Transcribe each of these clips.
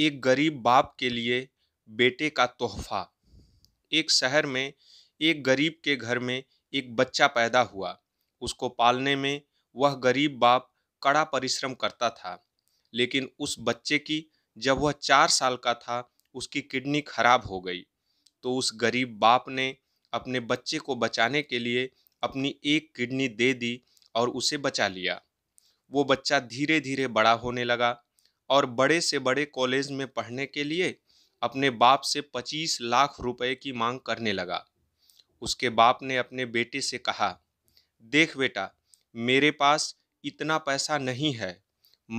एक गरीब बाप के लिए बेटे का तोहफा एक शहर में एक गरीब के घर में एक बच्चा पैदा हुआ उसको पालने में वह गरीब बाप कड़ा परिश्रम करता था लेकिन उस बच्चे की जब वह चार साल का था उसकी किडनी खराब हो गई तो उस गरीब बाप ने अपने बच्चे को बचाने के लिए अपनी एक किडनी दे दी और उसे बचा लिया वो बच्चा धीरे धीरे बड़ा होने लगा और बड़े से बड़े कॉलेज में पढ़ने के लिए अपने बाप से पच्चीस लाख रुपए की मांग करने लगा उसके बाप ने अपने बेटे से कहा देख बेटा मेरे पास इतना पैसा नहीं है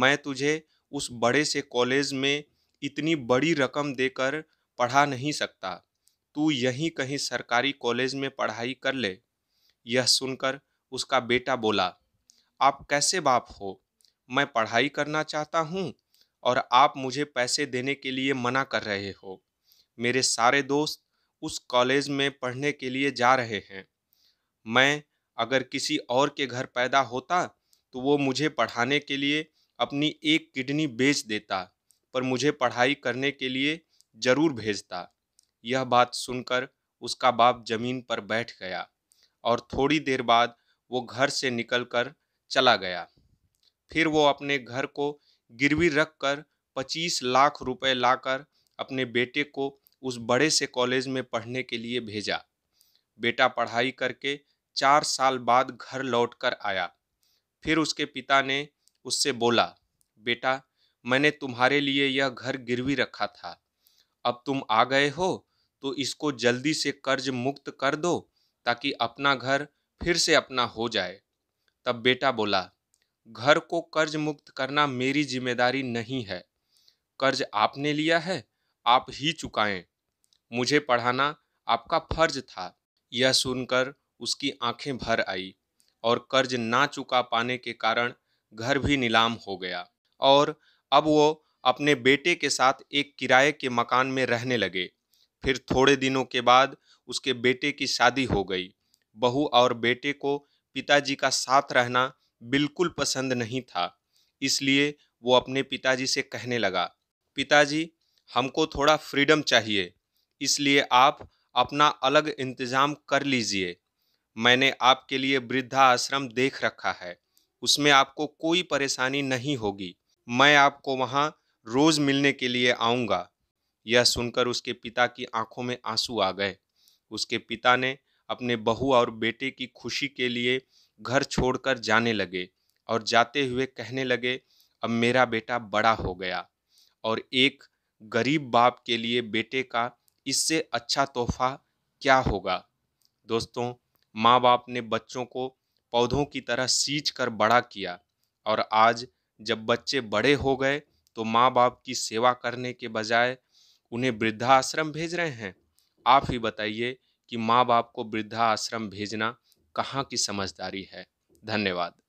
मैं तुझे उस बड़े से कॉलेज में इतनी बड़ी रकम देकर पढ़ा नहीं सकता तू यहीं कहीं सरकारी कॉलेज में पढ़ाई कर ले यह सुनकर उसका बेटा बोला आप कैसे बाप हो मैं पढ़ाई करना चाहता हूँ और आप मुझे पैसे देने के लिए मना कर रहे हो मेरे सारे दोस्त उस कॉलेज में पढ़ने के लिए जा रहे हैं मैं अगर किसी और के घर पैदा होता तो वो मुझे पढ़ाने के लिए अपनी एक किडनी बेच देता पर मुझे पढ़ाई करने के लिए ज़रूर भेजता यह बात सुनकर उसका बाप ज़मीन पर बैठ गया और थोड़ी देर बाद वो घर से निकलकर चला गया फिर वो अपने घर को गिरवी रख कर पच्चीस लाख रुपए लाकर अपने बेटे को उस बड़े से कॉलेज में पढ़ने के लिए भेजा बेटा पढ़ाई करके चार साल बाद घर लौट कर आया फिर उसके पिता ने उससे बोला बेटा मैंने तुम्हारे लिए यह घर गिरवी रखा था अब तुम आ गए हो तो इसको जल्दी से कर्ज मुक्त कर दो ताकि अपना घर फिर से अपना हो जाए तब बेटा बोला घर को कर्ज मुक्त करना मेरी जिम्मेदारी नहीं है कर्ज आपने लिया है आप ही चुकाएं मुझे पढ़ाना आपका फर्ज था यह सुनकर उसकी आंखें भर आई और कर्ज ना चुका पाने के कारण घर भी नीलाम हो गया और अब वो अपने बेटे के साथ एक किराए के मकान में रहने लगे फिर थोड़े दिनों के बाद उसके बेटे की शादी हो गई बहू और बेटे को पिताजी का साथ रहना बिल्कुल पसंद नहीं था इसलिए वो अपने पिताजी से कहने लगा पिताजी हमको थोड़ा फ्रीडम चाहिए इसलिए आप अपना अलग इंतज़ाम कर लीजिए मैंने आपके लिए वृद्धा आश्रम देख रखा है उसमें आपको कोई परेशानी नहीं होगी मैं आपको वहाँ रोज़ मिलने के लिए आऊँगा यह सुनकर उसके पिता की आंखों में आंसू आ गए उसके पिता ने अपने बहू और बेटे की खुशी के लिए घर छोड़कर जाने लगे और जाते हुए कहने लगे अब मेरा बेटा बड़ा हो गया और एक गरीब बाप के लिए बेटे का इससे अच्छा तोहफा क्या होगा दोस्तों माँ बाप ने बच्चों को पौधों की तरह सींच कर बड़ा किया और आज जब बच्चे बड़े हो गए तो माँ बाप की सेवा करने के बजाय उन्हें वृद्धाश्रम भेज रहे हैं आप ही बताइए कि माँ बाप को वृद्धाश्रम भेजना कहाँ की समझदारी है धन्यवाद